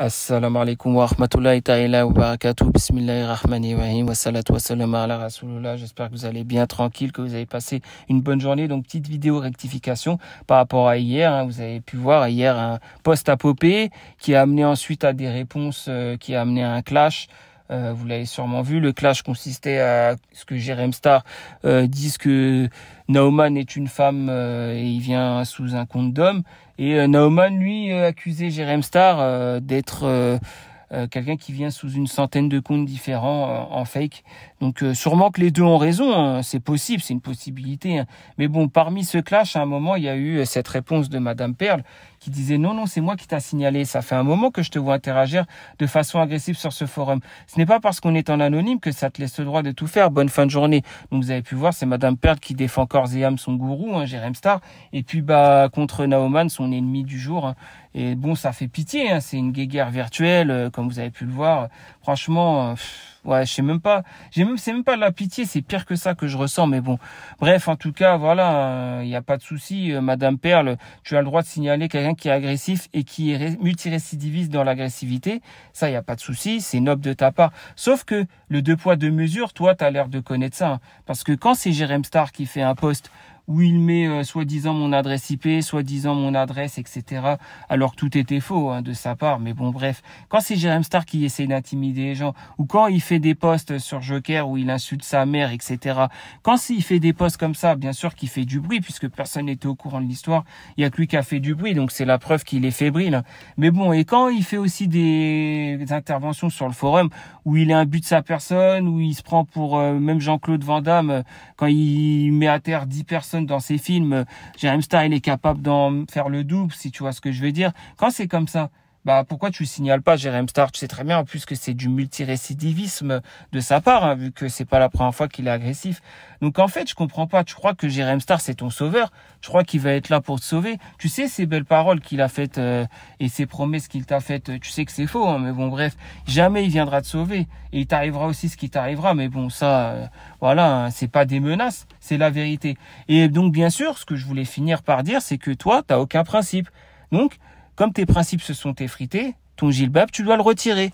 Assalamu alaikum wa rahmatullahi ta'ala wa barakatuh. Bismillahir rahmanir Wa salatu wa salam ala rasulullah. J'espère que vous allez bien, tranquille, que vous avez passé une bonne journée. Donc, petite vidéo rectification par rapport à hier. Hein. Vous avez pu voir hier un post à qui a amené ensuite à des réponses, euh, qui a amené à un clash. Euh, vous l'avez sûrement vu, le clash consistait à ce que Jérém Star euh, dise que Naoman est une femme euh, et il vient sous un compte d'homme. Et Naoman, lui, accusait Jérém Star d'être euh, quelqu'un qui vient sous une centaine de comptes différents euh, en fake. Donc euh, sûrement que les deux ont raison, hein. c'est possible, c'est une possibilité. Hein. Mais bon, parmi ce clash, à un moment, il y a eu cette réponse de Madame Perle qui disait non, non, c'est moi qui t'as signalé, ça fait un moment que je te vois interagir de façon agressive sur ce forum. Ce n'est pas parce qu'on est en anonyme que ça te laisse le droit de tout faire. Bonne fin de journée. Donc vous avez pu voir, c'est Madame Perle qui défend corps et âme son gourou, hein, Jérém Star, et puis bah contre Naoman, son ennemi du jour. Hein. Et bon, ça fait pitié, hein, c'est une guéguerre virtuelle, euh, comme vous avez pu le voir. Franchement, euh, ouais, je sais même pas, j'ai même, c'est même pas de la pitié, c'est pire que ça que je ressens. Mais bon, bref, en tout cas, voilà, il euh, n'y a pas de souci, Madame Perle, tu as le droit de signaler quelqu'un qui est agressif et qui est multirécidiviste dans l'agressivité. Ça, il n'y a pas de souci, c'est noble de ta part. Sauf que le deux poids deux mesures, toi, tu as l'air de connaître ça, hein. parce que quand c'est Jérém Star qui fait un poste où il met soit disant mon adresse IP, soi-disant mon adresse, etc. Alors tout était faux hein, de sa part. Mais bon, bref, quand c'est Jérém Star qui essaie d'intimider les gens, ou quand il fait des posts sur Joker où il insulte sa mère, etc. Quand s'il fait des posts comme ça, bien sûr qu'il fait du bruit, puisque personne n'était au courant de l'histoire. Il y a que lui qui a fait du bruit, donc c'est la preuve qu'il est fébrile. Mais bon, et quand il fait aussi des, interventions sur le forum où il est un but de sa personne, où il se prend pour euh, même Jean-Claude Van Damme, euh, quand il met à terre 10 personnes dans ses films, euh, Jeremy Style est capable d'en faire le double, si tu vois ce que je veux dire. Quand c'est comme ça, bah pourquoi tu ne signales pas Jérém Star Tu sais très bien en plus que c'est du multirécidivisme de sa part, hein, vu que c'est pas la première fois qu'il est agressif. Donc en fait, je comprends pas. Tu crois que Jérém Star c'est ton sauveur Tu crois qu'il va être là pour te sauver Tu sais ces belles paroles qu'il a faites euh, et ces promesses qu'il t'a faites, tu sais que c'est faux. Hein, mais bon, bref, jamais il viendra te sauver. Et il t'arrivera aussi ce qui t'arrivera. Mais bon, ça, euh, voilà, hein, c'est pas des menaces, c'est la vérité. Et donc bien sûr, ce que je voulais finir par dire, c'est que toi, t'as aucun principe. Donc comme tes principes se sont effrités, ton gilbab, tu dois le retirer.